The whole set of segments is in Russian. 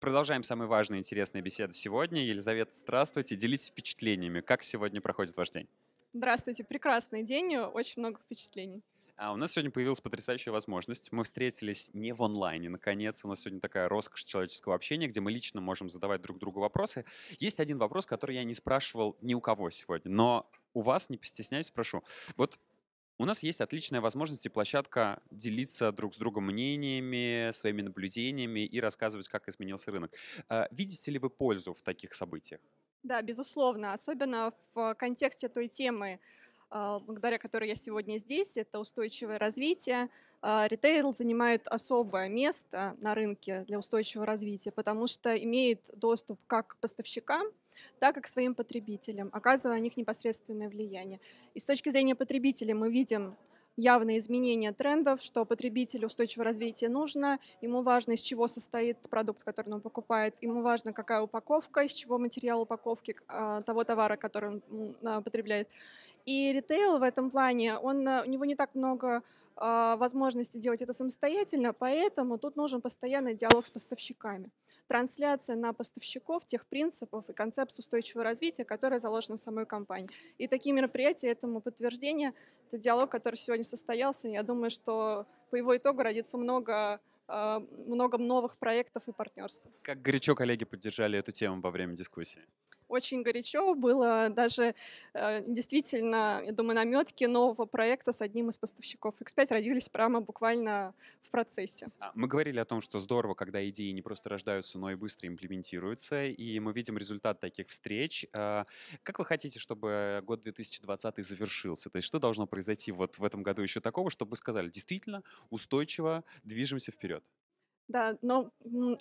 Продолжаем самые важные интересные беседы сегодня. Елизавета, здравствуйте. Делитесь впечатлениями. Как сегодня проходит ваш день? Здравствуйте. Прекрасный день, очень много впечатлений. А у нас сегодня появилась потрясающая возможность. Мы встретились не в онлайне, наконец. У нас сегодня такая роскошь человеческого общения, где мы лично можем задавать друг другу вопросы. Есть один вопрос, который я не спрашивал ни у кого сегодня, но у вас, не постесняюсь, прошу. Вот у нас есть отличная возможность и площадка делиться друг с другом мнениями, своими наблюдениями и рассказывать, как изменился рынок. Э, видите ли вы пользу в таких событиях? Да, безусловно, особенно в контексте той темы, а, благодаря которой я сегодня здесь, это устойчивое развитие. А, ритейл занимает особое место на рынке для устойчивого развития, потому что имеет доступ как к поставщикам, так и к своим потребителям, оказывая на них непосредственное влияние. И с точки зрения потребителей мы видим явное изменение трендов, что потребителю устойчивого развития нужно, ему важно, из чего состоит продукт, который он покупает, ему важно, какая упаковка, из чего материал упаковки а, того товара, который он а, потребляет. И ритейл в этом плане, он, а, у него не так много а, возможности делать это самостоятельно, поэтому тут нужен постоянный диалог с поставщиками. Трансляция на поставщиков тех принципов и концепт устойчивого развития, которые заложены в самой компании. И такие мероприятия этому подтверждение. Это диалог, который сегодня состоялся. Я думаю, что по его итогу родится много а, много новых проектов и партнерств. Как горячо коллеги поддержали эту тему во время дискуссии? очень горячо было даже э, действительно, я думаю, наметки нового проекта с одним из поставщиков X5 родились прямо буквально в процессе. А, мы говорили о том, что здорово, когда идеи не просто рождаются, но и быстро имплементируются, и мы видим результат таких встреч. А, как вы хотите, чтобы год 2020 завершился? То есть что должно произойти вот в этом году еще такого, чтобы вы сказали, действительно устойчиво движемся вперед? Да, но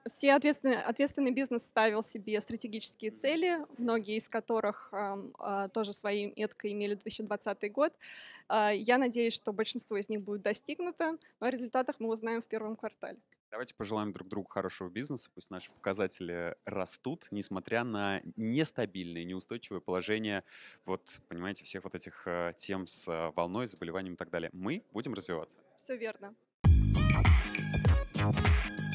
все ответственный, ответственный бизнес ставил себе стратегические цели, многие из которых э, тоже своим эткой имели 2020 год. Э, я надеюсь, что большинство из них будет достигнуто, но о результатах мы узнаем в первом квартале. Давайте пожелаем друг другу хорошего бизнеса, пусть наши показатели растут, несмотря на нестабильное, неустойчивое положение, вот, понимаете, всех вот этих э, тем с э, волной, заболеванием и так далее. Мы будем развиваться. Все верно. Thank you.